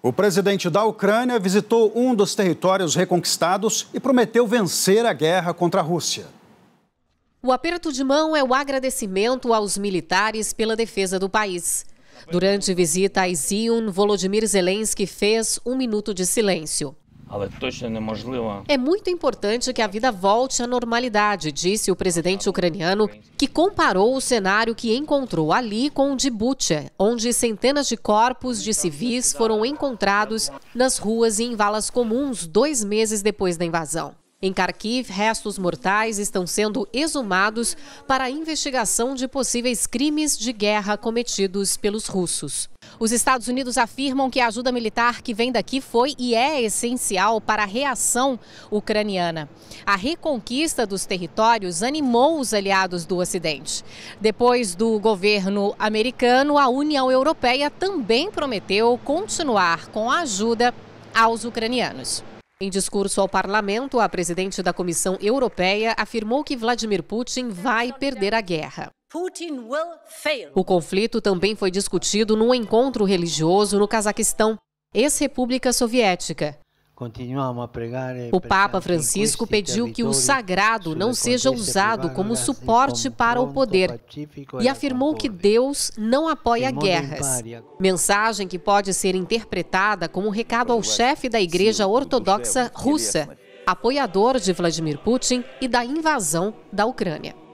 O presidente da Ucrânia visitou um dos territórios reconquistados e prometeu vencer a guerra contra a Rússia. O aperto de mão é o agradecimento aos militares pela defesa do país. Durante visita a Izium, Volodymyr Zelensky fez um minuto de silêncio. É muito importante que a vida volte à normalidade, disse o presidente ucraniano, que comparou o cenário que encontrou ali com o de Butcher, onde centenas de corpos de civis foram encontrados nas ruas e em valas comuns dois meses depois da invasão. Em Kharkiv, restos mortais estão sendo exumados para a investigação de possíveis crimes de guerra cometidos pelos russos. Os Estados Unidos afirmam que a ajuda militar que vem daqui foi e é essencial para a reação ucraniana. A reconquista dos territórios animou os aliados do Ocidente. Depois do governo americano, a União Europeia também prometeu continuar com a ajuda aos ucranianos. Em discurso ao parlamento, a presidente da Comissão Europeia afirmou que Vladimir Putin vai perder a guerra. O conflito também foi discutido num encontro religioso no Cazaquistão, ex-república soviética. Eh, o Papa Francisco pediu que o sagrado não seja usado como suporte para o poder e afirmou que Deus não apoia guerras. Mensagem que pode ser interpretada como recado ao chefe da Igreja Ortodoxa Russa, né? apoiador de Vladimir Putin e da invasão da Ucrânia.